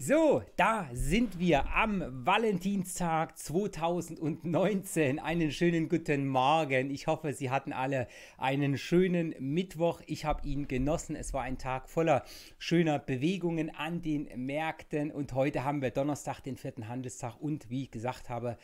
So, da sind wir am Valentinstag 2019. Einen schönen guten Morgen. Ich hoffe, Sie hatten alle einen schönen Mittwoch. Ich habe ihn genossen. Es war ein Tag voller schöner Bewegungen an den Märkten. Und heute haben wir Donnerstag, den vierten Handelstag. Und wie ich gesagt habe,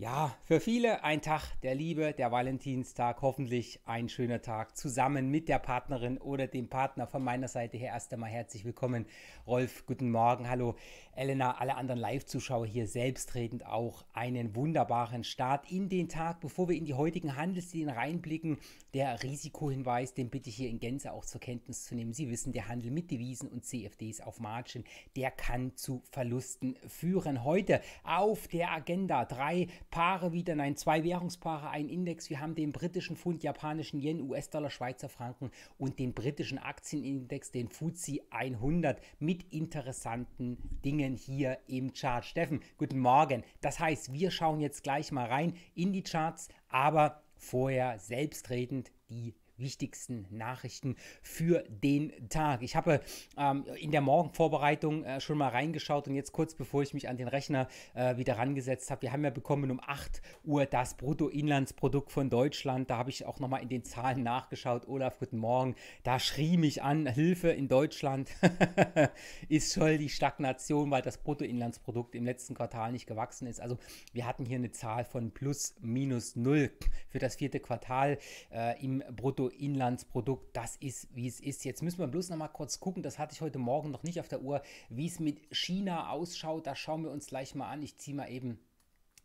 ja, für viele ein Tag der Liebe, der Valentinstag, hoffentlich ein schöner Tag zusammen mit der Partnerin oder dem Partner. Von meiner Seite her erst einmal herzlich willkommen. Rolf, guten Morgen, hallo. Elena, alle anderen Live-Zuschauer hier selbstredend auch einen wunderbaren Start in den Tag. Bevor wir in die heutigen Handelslinien reinblicken, der Risikohinweis, den bitte ich hier in Gänze auch zur Kenntnis zu nehmen. Sie wissen, der Handel mit Devisen und CFDs auf Margin, der kann zu Verlusten führen. Heute auf der Agenda drei Paare wieder, nein, zwei Währungspaare, ein Index. Wir haben den britischen Pfund, japanischen Yen, US-Dollar, Schweizer Franken und den britischen Aktienindex, den FUZI 100 mit interessanten Dingen. Dingen hier im Chart. Steffen, guten Morgen. Das heißt, wir schauen jetzt gleich mal rein in die Charts, aber vorher selbstredend die wichtigsten Nachrichten für den Tag. Ich habe ähm, in der Morgenvorbereitung äh, schon mal reingeschaut und jetzt kurz bevor ich mich an den Rechner äh, wieder rangesetzt habe, wir haben ja bekommen um 8 Uhr das Bruttoinlandsprodukt von Deutschland. Da habe ich auch nochmal in den Zahlen nachgeschaut. Olaf, guten Morgen. Da schrie mich an, Hilfe in Deutschland ist schon die Stagnation, weil das Bruttoinlandsprodukt im letzten Quartal nicht gewachsen ist. Also wir hatten hier eine Zahl von plus minus null für das vierte Quartal äh, im Bruttoinlandsprodukt. Bruttoinlandsprodukt, das ist, wie es ist. Jetzt müssen wir bloß noch mal kurz gucken, das hatte ich heute Morgen noch nicht auf der Uhr, wie es mit China ausschaut. Das schauen wir uns gleich mal an. Ich ziehe mal eben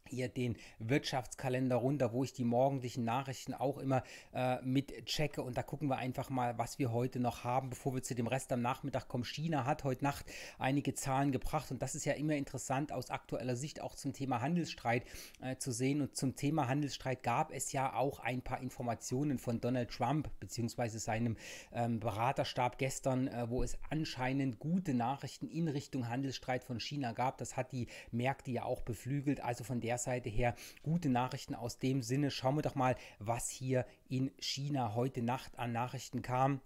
hier den Wirtschaftskalender runter, wo ich die morgendlichen Nachrichten auch immer äh, mit checke und da gucken wir einfach mal, was wir heute noch haben, bevor wir zu dem Rest am Nachmittag kommen. China hat heute Nacht einige Zahlen gebracht und das ist ja immer interessant aus aktueller Sicht auch zum Thema Handelsstreit äh, zu sehen und zum Thema Handelsstreit gab es ja auch ein paar Informationen von Donald Trump bzw. seinem ähm, Beraterstab gestern, äh, wo es anscheinend gute Nachrichten in Richtung Handelsstreit von China gab. Das hat die Märkte ja auch beflügelt, also von der Seite her gute Nachrichten aus dem Sinne. Schauen wir doch mal, was hier in China heute Nacht an Nachrichten kam.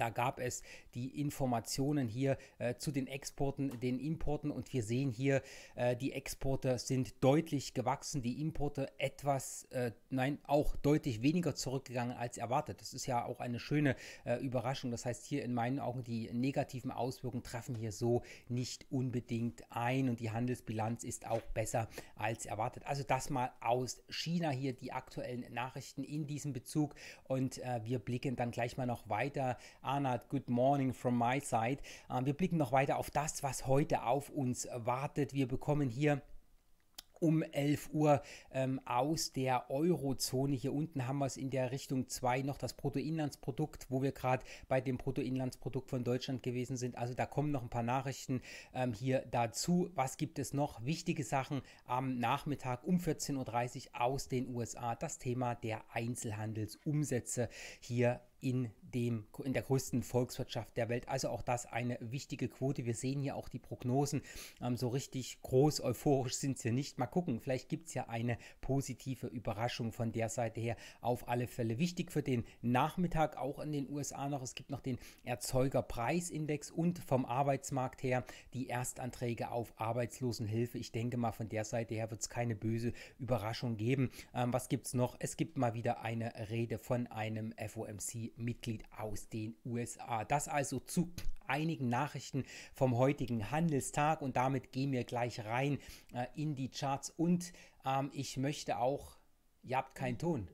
Da gab es die Informationen hier äh, zu den Exporten, den Importen und wir sehen hier, äh, die Exporte sind deutlich gewachsen, die Importe etwas, äh, nein, auch deutlich weniger zurückgegangen als erwartet. Das ist ja auch eine schöne äh, Überraschung. Das heißt, hier in meinen Augen die negativen Auswirkungen treffen hier so nicht unbedingt ein und die Handelsbilanz ist auch besser als erwartet. Also das mal aus China hier die aktuellen Nachrichten in diesem Bezug und äh, wir blicken dann gleich mal noch weiter an Anat, good morning from my side. Ähm, wir blicken noch weiter auf das, was heute auf uns wartet. Wir bekommen hier um 11 Uhr ähm, aus der Eurozone. Hier unten haben wir es in der Richtung 2 noch das Bruttoinlandsprodukt, wo wir gerade bei dem Bruttoinlandsprodukt von Deutschland gewesen sind. Also da kommen noch ein paar Nachrichten ähm, hier dazu. Was gibt es noch? Wichtige Sachen am Nachmittag um 14.30 Uhr aus den USA. Das Thema der Einzelhandelsumsätze hier in, dem, in der größten Volkswirtschaft der Welt. Also auch das eine wichtige Quote. Wir sehen hier auch die Prognosen. Ähm, so richtig groß euphorisch sind sie nicht. Mal gucken, vielleicht gibt es ja eine positive Überraschung von der Seite her. Auf alle Fälle wichtig für den Nachmittag auch in den USA noch. Es gibt noch den Erzeugerpreisindex und vom Arbeitsmarkt her die Erstanträge auf Arbeitslosenhilfe. Ich denke mal, von der Seite her wird es keine böse Überraschung geben. Ähm, was gibt es noch? Es gibt mal wieder eine Rede von einem FOMC. Mitglied aus den USA. Das also zu einigen Nachrichten vom heutigen Handelstag und damit gehen wir gleich rein äh, in die Charts und ähm, ich möchte auch, ihr habt keinen Ton.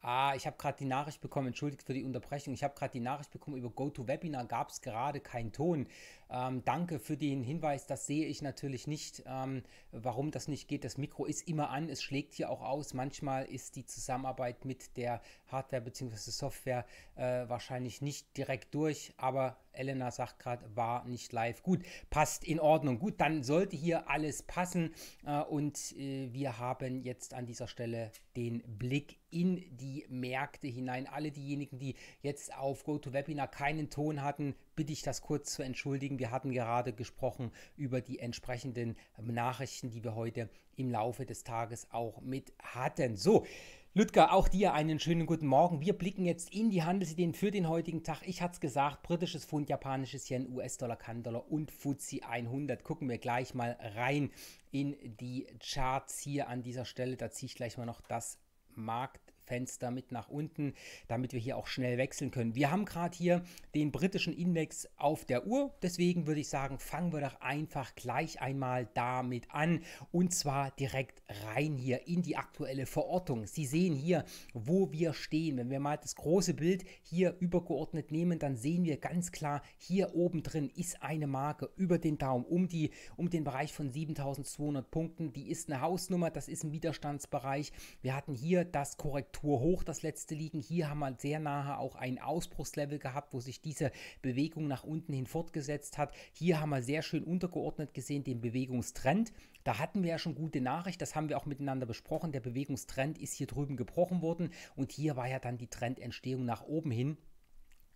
Ah, ich habe gerade die Nachricht bekommen, entschuldigt für die Unterbrechung, ich habe gerade die Nachricht bekommen, über GoToWebinar gab es gerade keinen Ton. Ähm, danke für den Hinweis, das sehe ich natürlich nicht, ähm, warum das nicht geht. Das Mikro ist immer an, es schlägt hier auch aus. Manchmal ist die Zusammenarbeit mit der Hardware bzw. Software äh, wahrscheinlich nicht direkt durch, aber Elena sagt gerade, war nicht live. Gut, passt in Ordnung. Gut, dann sollte hier alles passen. Äh, und äh, wir haben jetzt an dieser Stelle den Blick in die Märkte hinein. Alle diejenigen, die jetzt auf GoToWebinar keinen Ton hatten, bitte ich das kurz zu entschuldigen. Wir hatten gerade gesprochen über die entsprechenden Nachrichten, die wir heute im Laufe des Tages auch mit hatten. So, Ludger, auch dir einen schönen guten Morgen. Wir blicken jetzt in die Handelsideen für den heutigen Tag. Ich hatte es gesagt, britisches Pfund, japanisches Yen, US-Dollar, Kan-Dollar und FTSE 100. Gucken wir gleich mal rein in die Charts hier an dieser Stelle. Da ziehe ich gleich mal noch das Markt Fenster mit nach unten, damit wir hier auch schnell wechseln können. Wir haben gerade hier den britischen Index auf der Uhr, deswegen würde ich sagen, fangen wir doch einfach gleich einmal damit an und zwar direkt rein hier in die aktuelle Verortung. Sie sehen hier, wo wir stehen. Wenn wir mal das große Bild hier übergeordnet nehmen, dann sehen wir ganz klar, hier oben drin ist eine Marke über den Daumen um, die, um den Bereich von 7200 Punkten. Die ist eine Hausnummer, das ist ein Widerstandsbereich. Wir hatten hier das Korrektur Korrektur hoch, das letzte Liegen. Hier haben wir sehr nahe auch ein Ausbruchslevel gehabt, wo sich diese Bewegung nach unten hin fortgesetzt hat. Hier haben wir sehr schön untergeordnet gesehen den Bewegungstrend. Da hatten wir ja schon gute Nachricht, das haben wir auch miteinander besprochen. Der Bewegungstrend ist hier drüben gebrochen worden und hier war ja dann die Trendentstehung nach oben hin.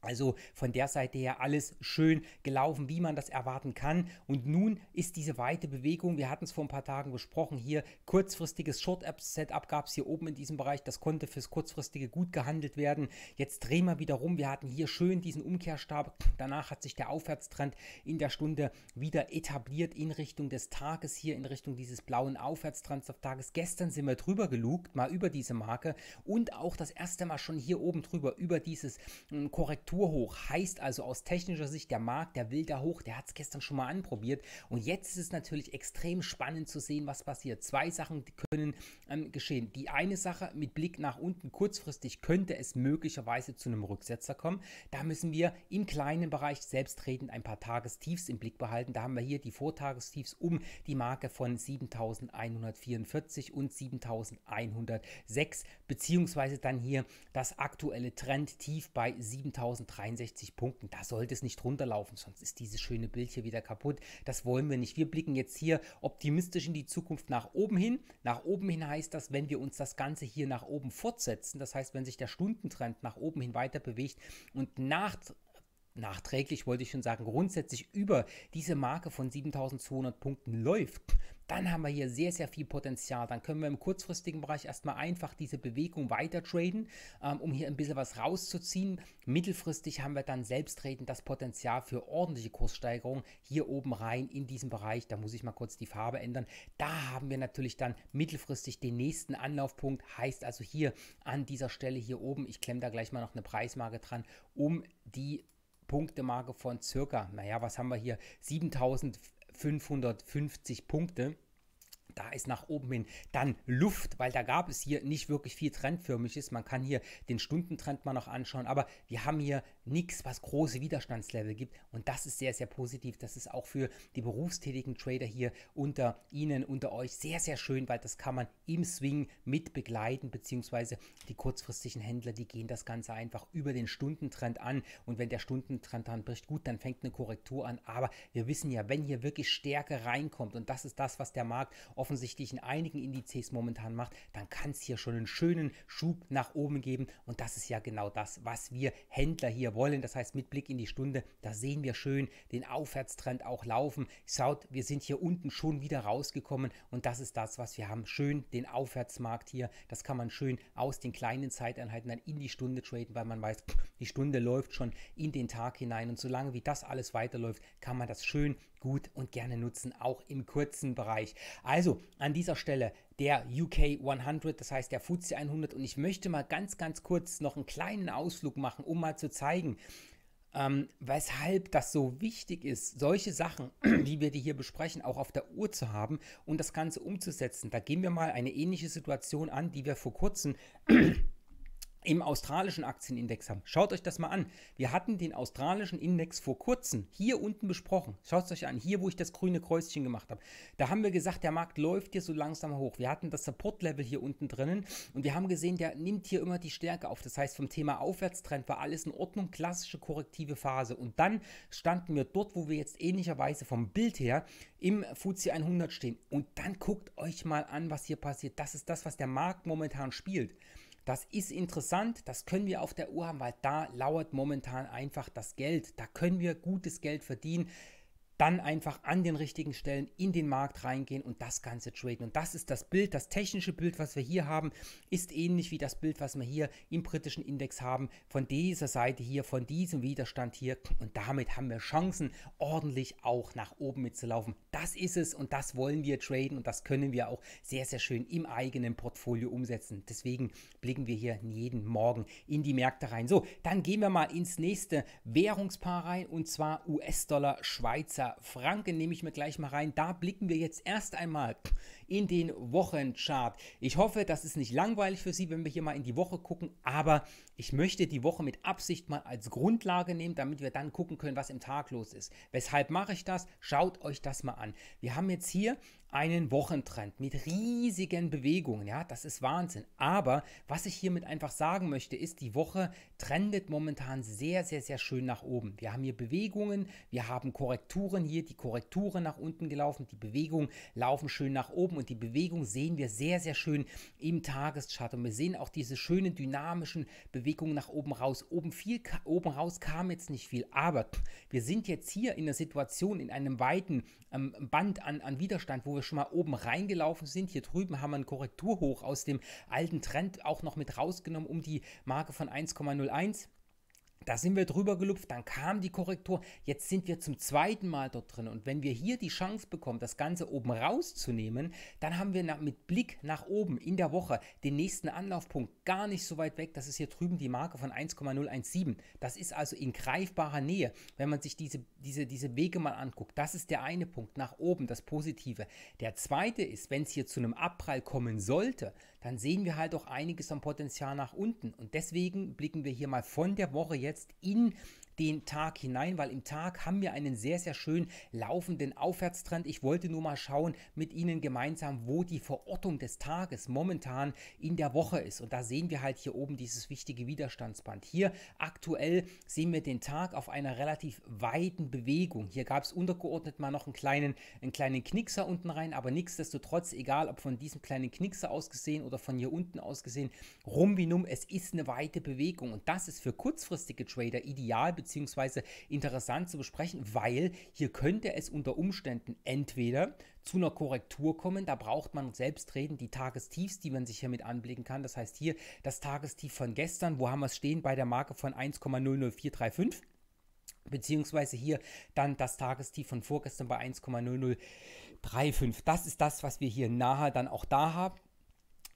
Also von der Seite her alles schön gelaufen, wie man das erwarten kann. Und nun ist diese weite Bewegung, wir hatten es vor ein paar Tagen besprochen, hier kurzfristiges Short-Setup app gab es hier oben in diesem Bereich. Das konnte fürs kurzfristige gut gehandelt werden. Jetzt drehen wir wieder rum. Wir hatten hier schön diesen Umkehrstab. Danach hat sich der Aufwärtstrend in der Stunde wieder etabliert in Richtung des Tages, hier in Richtung dieses blauen Aufwärtstrends auf Tages. Gestern sind wir drüber gelugt, mal über diese Marke und auch das erste Mal schon hier oben drüber, über dieses hm, Korrektur. Korrektur Heißt also aus technischer Sicht, der Markt, der will da hoch, der hat es gestern schon mal anprobiert. Und jetzt ist es natürlich extrem spannend zu sehen, was passiert. Zwei Sachen können ähm, geschehen. Die eine Sache mit Blick nach unten, kurzfristig könnte es möglicherweise zu einem Rücksetzer kommen. Da müssen wir im kleinen Bereich selbstredend ein paar Tagestiefs im Blick behalten. Da haben wir hier die Vortagestiefs um die Marke von 7144 und 7106, beziehungsweise dann hier das aktuelle Trendtief bei 7100. 2063 Punkten. Da sollte es nicht runterlaufen, sonst ist dieses schöne Bild hier wieder kaputt. Das wollen wir nicht. Wir blicken jetzt hier optimistisch in die Zukunft nach oben hin. Nach oben hin heißt das, wenn wir uns das Ganze hier nach oben fortsetzen, das heißt, wenn sich der Stundentrend nach oben hin weiter bewegt und nach nachträglich wollte ich schon sagen, grundsätzlich über diese Marke von 7200 Punkten läuft, dann haben wir hier sehr, sehr viel Potenzial. Dann können wir im kurzfristigen Bereich erstmal einfach diese Bewegung weiter traden, ähm, um hier ein bisschen was rauszuziehen. Mittelfristig haben wir dann selbstredend das Potenzial für ordentliche Kurssteigerung hier oben rein in diesem Bereich. Da muss ich mal kurz die Farbe ändern. Da haben wir natürlich dann mittelfristig den nächsten Anlaufpunkt. Heißt also hier an dieser Stelle hier oben, ich klemme da gleich mal noch eine Preismarke dran, um die Punktemarke von circa, naja, was haben wir hier, 7000 550 Punkte da ist nach oben hin dann Luft, weil da gab es hier nicht wirklich viel Trendförmiges. Man kann hier den Stundentrend mal noch anschauen, aber wir haben hier nichts, was große Widerstandslevel gibt und das ist sehr, sehr positiv. Das ist auch für die berufstätigen Trader hier unter Ihnen, unter euch sehr, sehr schön, weil das kann man im Swing mit begleiten, beziehungsweise die kurzfristigen Händler, die gehen das Ganze einfach über den Stundentrend an und wenn der Stundentrend dann bricht, gut, dann fängt eine Korrektur an, aber wir wissen ja, wenn hier wirklich Stärke reinkommt und das ist das, was der Markt offensichtlich in einigen Indizes momentan macht, dann kann es hier schon einen schönen Schub nach oben geben. Und das ist ja genau das, was wir Händler hier wollen. Das heißt, mit Blick in die Stunde, da sehen wir schön den Aufwärtstrend auch laufen. Schaut, wir sind hier unten schon wieder rausgekommen und das ist das, was wir haben. Schön den Aufwärtsmarkt hier. Das kann man schön aus den kleinen Zeiteinheiten dann in die Stunde traden, weil man weiß, die Stunde läuft schon in den Tag hinein. Und solange wie das alles weiterläuft, kann man das schön gut und gerne nutzen, auch im kurzen Bereich. Also an dieser Stelle der UK 100, das heißt der FTSE 100 und ich möchte mal ganz, ganz kurz noch einen kleinen Ausflug machen, um mal zu zeigen, ähm, weshalb das so wichtig ist, solche Sachen, wie wir die hier besprechen, auch auf der Uhr zu haben und das Ganze umzusetzen. Da gehen wir mal eine ähnliche Situation an, die wir vor kurzem im australischen Aktienindex haben. Schaut euch das mal an. Wir hatten den australischen Index vor kurzem hier unten besprochen. Schaut es euch an, hier wo ich das grüne Kreuzchen gemacht habe. Da haben wir gesagt, der Markt läuft hier so langsam hoch. Wir hatten das Support-Level hier unten drinnen und wir haben gesehen, der nimmt hier immer die Stärke auf. Das heißt, vom Thema Aufwärtstrend war alles in Ordnung, klassische korrektive Phase. Und dann standen wir dort, wo wir jetzt ähnlicherweise vom Bild her im FTSE 100 stehen. Und dann guckt euch mal an, was hier passiert. Das ist das, was der Markt momentan spielt. Das ist interessant, das können wir auf der Uhr haben, weil da lauert momentan einfach das Geld. Da können wir gutes Geld verdienen dann einfach an den richtigen Stellen in den Markt reingehen und das Ganze traden. Und das ist das Bild, das technische Bild, was wir hier haben, ist ähnlich wie das Bild, was wir hier im britischen Index haben, von dieser Seite hier, von diesem Widerstand hier. Und damit haben wir Chancen, ordentlich auch nach oben mitzulaufen. Das ist es und das wollen wir traden und das können wir auch sehr, sehr schön im eigenen Portfolio umsetzen. Deswegen blicken wir hier jeden Morgen in die Märkte rein. So, dann gehen wir mal ins nächste Währungspaar rein und zwar US-Dollar, Schweizer Franke nehme ich mir gleich mal rein. Da blicken wir jetzt erst einmal in den Wochenchart. Ich hoffe, das ist nicht langweilig für Sie, wenn wir hier mal in die Woche gucken, aber ich möchte die Woche mit Absicht mal als Grundlage nehmen, damit wir dann gucken können, was im Tag los ist. Weshalb mache ich das? Schaut euch das mal an. Wir haben jetzt hier einen Wochentrend mit riesigen Bewegungen, ja, das ist Wahnsinn. Aber was ich hiermit einfach sagen möchte, ist, die Woche trendet momentan sehr, sehr, sehr schön nach oben. Wir haben hier Bewegungen, wir haben Korrekturen hier, die Korrekturen nach unten gelaufen, die Bewegungen laufen schön nach oben Und und die Bewegung sehen wir sehr, sehr schön im Tageschart. Und wir sehen auch diese schönen dynamischen Bewegungen nach oben raus. Oben, viel, oben raus kam jetzt nicht viel, aber wir sind jetzt hier in der Situation, in einem weiten ähm, Band an, an Widerstand, wo wir schon mal oben reingelaufen sind. Hier drüben haben wir einen Korrekturhoch aus dem alten Trend auch noch mit rausgenommen um die Marke von 1,01. Da sind wir drüber gelupft, dann kam die Korrektur. Jetzt sind wir zum zweiten Mal dort drin. Und wenn wir hier die Chance bekommen, das Ganze oben rauszunehmen, dann haben wir mit Blick nach oben in der Woche den nächsten Anlaufpunkt gar nicht so weit weg. Das ist hier drüben die Marke von 1,017. Das ist also in greifbarer Nähe, wenn man sich diese, diese, diese Wege mal anguckt. Das ist der eine Punkt nach oben, das Positive. Der zweite ist, wenn es hier zu einem Abprall kommen sollte, dann sehen wir halt auch einiges am Potenzial nach unten. Und deswegen blicken wir hier mal von der Woche jetzt in den Tag hinein, weil im Tag haben wir einen sehr, sehr schön laufenden Aufwärtstrend. Ich wollte nur mal schauen mit Ihnen gemeinsam, wo die Verortung des Tages momentan in der Woche ist. Und da sehen wir halt hier oben dieses wichtige Widerstandsband. Hier aktuell sehen wir den Tag auf einer relativ weiten Bewegung. Hier gab es untergeordnet mal noch einen kleinen, einen kleinen Knickser unten rein, aber nichtsdestotrotz, egal ob von diesem kleinen Knickser aus gesehen oder von hier unten aus gesehen, rum wie num, es ist eine weite Bewegung. Und das ist für kurzfristige Trader ideal beziehungsweise interessant zu besprechen, weil hier könnte es unter Umständen entweder zu einer Korrektur kommen, da braucht man selbstredend die Tagestiefs, die man sich hier mit anblicken kann. Das heißt hier das Tagestief von gestern, wo haben wir es stehen? Bei der Marke von 1,00435 beziehungsweise hier dann das Tagestief von vorgestern bei 1,0035. Das ist das, was wir hier nahe dann auch da haben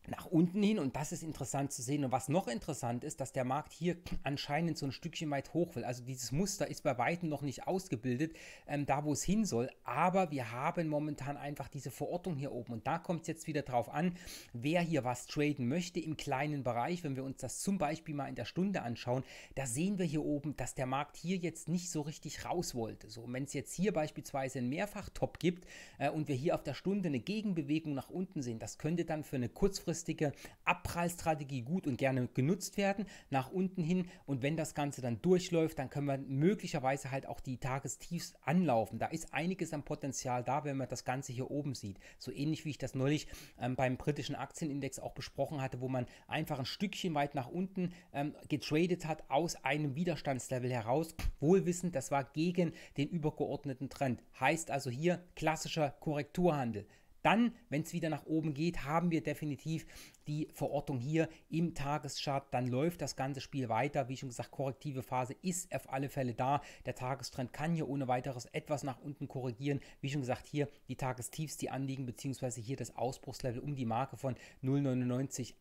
nach unten hin und das ist interessant zu sehen. Und was noch interessant ist, dass der Markt hier anscheinend so ein Stückchen weit hoch will. Also dieses Muster ist bei weitem noch nicht ausgebildet, ähm, da wo es hin soll. Aber wir haben momentan einfach diese Verortung hier oben und da kommt es jetzt wieder drauf an, wer hier was traden möchte im kleinen Bereich. Wenn wir uns das zum Beispiel mal in der Stunde anschauen, da sehen wir hier oben, dass der Markt hier jetzt nicht so richtig raus wollte. So, wenn es jetzt hier beispielsweise ein Mehrfachtop gibt äh, und wir hier auf der Stunde eine Gegenbewegung nach unten sehen, das könnte dann für eine kurzfristige kurzfristige Abprallstrategie gut und gerne genutzt werden, nach unten hin. Und wenn das Ganze dann durchläuft, dann können wir möglicherweise halt auch die Tagestiefs anlaufen. Da ist einiges an Potenzial da, wenn man das Ganze hier oben sieht. So ähnlich wie ich das neulich ähm, beim britischen Aktienindex auch besprochen hatte, wo man einfach ein Stückchen weit nach unten ähm, getradet hat aus einem Widerstandslevel heraus. Wohlwissend, das war gegen den übergeordneten Trend. Heißt also hier klassischer Korrekturhandel. Dann, wenn es wieder nach oben geht, haben wir definitiv die Verortung hier im Tageschart. Dann läuft das ganze Spiel weiter. Wie schon gesagt, korrektive Phase ist auf alle Fälle da. Der Tagestrend kann hier ohne weiteres etwas nach unten korrigieren. Wie schon gesagt, hier die Tagestiefs, die anliegen, beziehungsweise hier das Ausbruchslevel um die Marke von 0,998.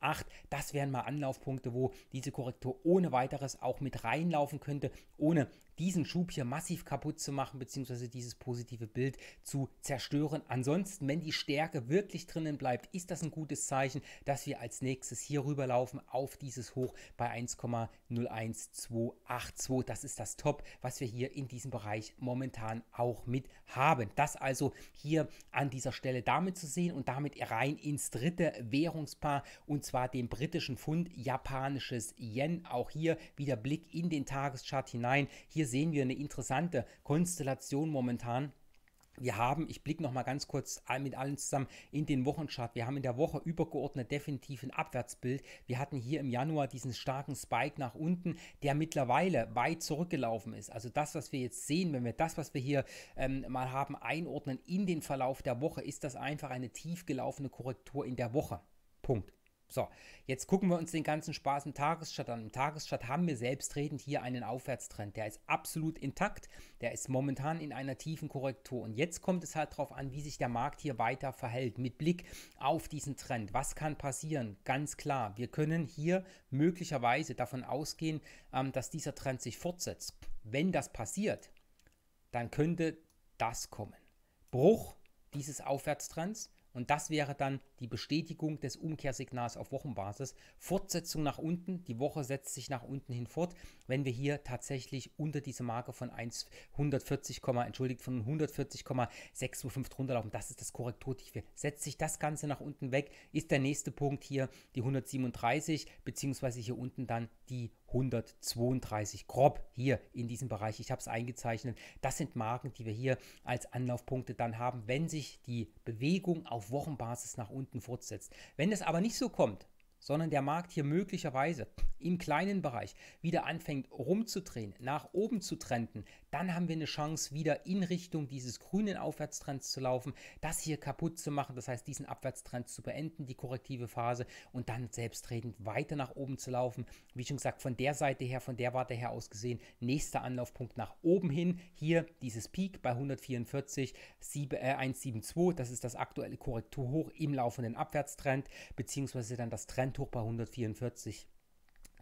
Das wären mal Anlaufpunkte, wo diese Korrektur ohne weiteres auch mit reinlaufen könnte, ohne diesen Schub hier massiv kaputt zu machen, beziehungsweise dieses positive Bild zu zerstören. Ansonsten, wenn die Stärke wirklich drinnen bleibt, ist das ein gutes Zeichen, dass wir wir als nächstes hier rüberlaufen auf dieses Hoch bei 1,01282. Das ist das Top, was wir hier in diesem Bereich momentan auch mit haben. Das also hier an dieser Stelle damit zu sehen und damit rein ins dritte Währungspaar und zwar den britischen Pfund, japanisches Yen. Auch hier wieder Blick in den Tageschart hinein. Hier sehen wir eine interessante Konstellation momentan. Wir haben, ich blicke nochmal ganz kurz mit allen zusammen in den Wochenchart. Wir haben in der Woche übergeordnet definitiv ein Abwärtsbild. Wir hatten hier im Januar diesen starken Spike nach unten, der mittlerweile weit zurückgelaufen ist. Also das, was wir jetzt sehen, wenn wir das, was wir hier ähm, mal haben, einordnen in den Verlauf der Woche, ist das einfach eine tief gelaufene Korrektur in der Woche. Punkt. So, jetzt gucken wir uns den ganzen Spaß im Tageschart an. Im Tageschart haben wir selbstredend hier einen Aufwärtstrend. Der ist absolut intakt. Der ist momentan in einer tiefen Korrektur. Und jetzt kommt es halt darauf an, wie sich der Markt hier weiter verhält. Mit Blick auf diesen Trend. Was kann passieren? Ganz klar, wir können hier möglicherweise davon ausgehen, ähm, dass dieser Trend sich fortsetzt. Wenn das passiert, dann könnte das kommen. Bruch dieses Aufwärtstrends und das wäre dann die Bestätigung des Umkehrsignals auf Wochenbasis. Fortsetzung nach unten, die Woche setzt sich nach unten hin fort, wenn wir hier tatsächlich unter diese Marke von 1, 140, entschuldigt, von 140,625 drunter laufen. Das ist das Korrekturtief. Setzt sich das Ganze nach unten weg, ist der nächste Punkt hier die 137, beziehungsweise hier unten dann die 132 grob hier in diesem Bereich. Ich habe es eingezeichnet. Das sind Marken, die wir hier als Anlaufpunkte dann haben, wenn sich die Bewegung auf Wochenbasis nach unten fortsetzt. Wenn es aber nicht so kommt, sondern der Markt hier möglicherweise im kleinen Bereich wieder anfängt rumzudrehen, nach oben zu trenden, dann haben wir eine Chance, wieder in Richtung dieses grünen Aufwärtstrends zu laufen, das hier kaputt zu machen, das heißt diesen Abwärtstrend zu beenden, die korrektive Phase und dann selbstredend weiter nach oben zu laufen. Wie schon gesagt, von der Seite her, von der Warte her aus gesehen, nächster Anlaufpunkt nach oben hin, hier dieses Peak bei 144, 7, äh, 172, das ist das aktuelle Korrekturhoch im laufenden Abwärtstrend, beziehungsweise dann das Trendhoch bei 144.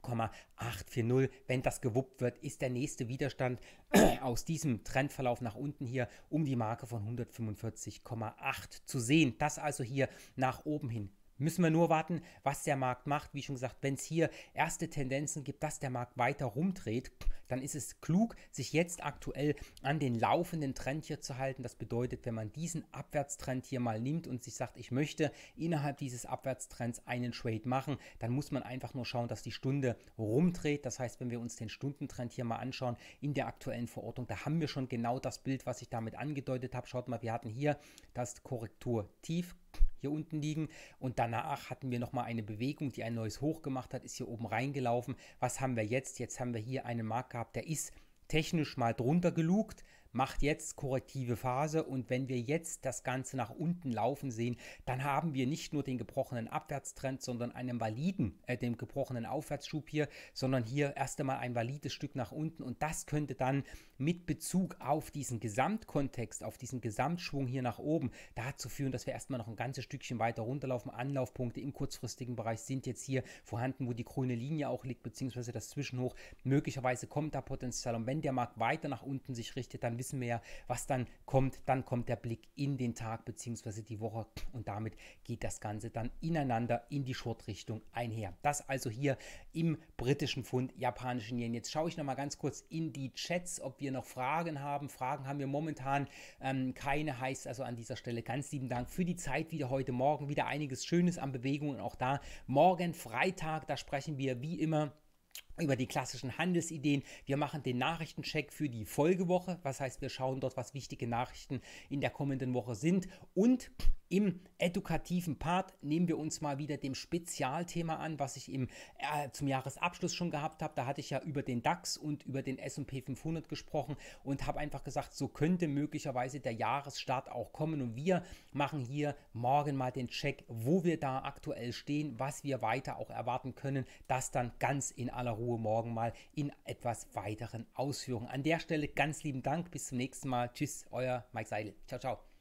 0,840. Wenn das gewuppt wird, ist der nächste Widerstand aus diesem Trendverlauf nach unten hier um die Marke von 145,8 zu sehen. Das also hier nach oben hin Müssen wir nur warten, was der Markt macht. Wie schon gesagt, wenn es hier erste Tendenzen gibt, dass der Markt weiter rumdreht, dann ist es klug, sich jetzt aktuell an den laufenden Trend hier zu halten. Das bedeutet, wenn man diesen Abwärtstrend hier mal nimmt und sich sagt, ich möchte innerhalb dieses Abwärtstrends einen Trade machen, dann muss man einfach nur schauen, dass die Stunde rumdreht. Das heißt, wenn wir uns den Stundentrend hier mal anschauen in der aktuellen Verordnung, da haben wir schon genau das Bild, was ich damit angedeutet habe. Schaut mal, wir hatten hier das korrektur Korrekturtief, hier unten liegen. Und danach hatten wir nochmal eine Bewegung, die ein neues Hoch gemacht hat, ist hier oben reingelaufen. Was haben wir jetzt? Jetzt haben wir hier einen Markt gehabt, der ist technisch mal drunter gelugt, macht jetzt korrektive Phase und wenn wir jetzt das Ganze nach unten laufen sehen, dann haben wir nicht nur den gebrochenen Abwärtstrend, sondern einen validen, äh, dem gebrochenen Aufwärtsschub hier, sondern hier erst einmal ein valides Stück nach unten und das könnte dann mit Bezug auf diesen Gesamtkontext, auf diesen Gesamtschwung hier nach oben dazu führen, dass wir erstmal noch ein ganzes Stückchen weiter runterlaufen. Anlaufpunkte im kurzfristigen Bereich sind jetzt hier vorhanden, wo die grüne Linie auch liegt, beziehungsweise das Zwischenhoch. Möglicherweise kommt da Potenzial. Und wenn der Markt weiter nach unten sich richtet, dann wissen wir ja, was dann kommt. Dann kommt der Blick in den Tag beziehungsweise die Woche und damit geht das Ganze dann ineinander in die Short-Richtung einher. Das also hier im britischen Pfund, japanischen Yen. Jetzt schaue ich nochmal ganz kurz in die Chats, ob wir wir noch Fragen haben. Fragen haben wir momentan ähm, keine. Heißt also an dieser Stelle ganz lieben Dank für die Zeit wieder heute Morgen. Wieder einiges Schönes an Bewegungen auch da morgen Freitag, da sprechen wir wie immer über die klassischen Handelsideen. Wir machen den Nachrichtencheck für die Folgewoche. Was heißt, wir schauen dort, was wichtige Nachrichten in der kommenden Woche sind. Und im edukativen Part nehmen wir uns mal wieder dem Spezialthema an, was ich im, äh, zum Jahresabschluss schon gehabt habe. Da hatte ich ja über den DAX und über den SP 500 gesprochen und habe einfach gesagt, so könnte möglicherweise der Jahresstart auch kommen. Und wir machen hier morgen mal den Check, wo wir da aktuell stehen, was wir weiter auch erwarten können. Das dann ganz in aller Ruhe Ruhe morgen mal in etwas weiteren Ausführungen. An der Stelle ganz lieben Dank, bis zum nächsten Mal. Tschüss, euer Mike Seidel. Ciao, ciao.